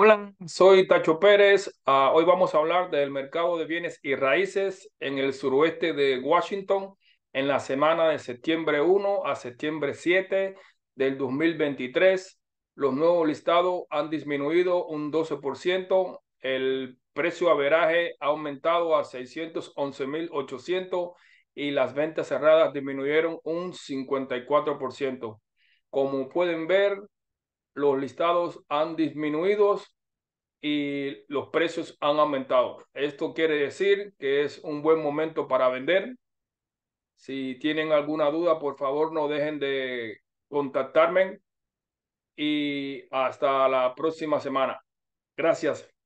Hola, soy Tacho Pérez. Ah, hoy vamos a hablar del mercado de bienes y raíces en el suroeste de Washington en la semana de septiembre 1 a septiembre 7 del 2023. Los nuevos listados han disminuido un 12%. El precio averaje ha aumentado a 611.800 y las ventas cerradas disminuyeron un 54%. Como pueden ver, los listados han disminuido y los precios han aumentado. Esto quiere decir que es un buen momento para vender. Si tienen alguna duda, por favor, no dejen de contactarme y hasta la próxima semana. Gracias.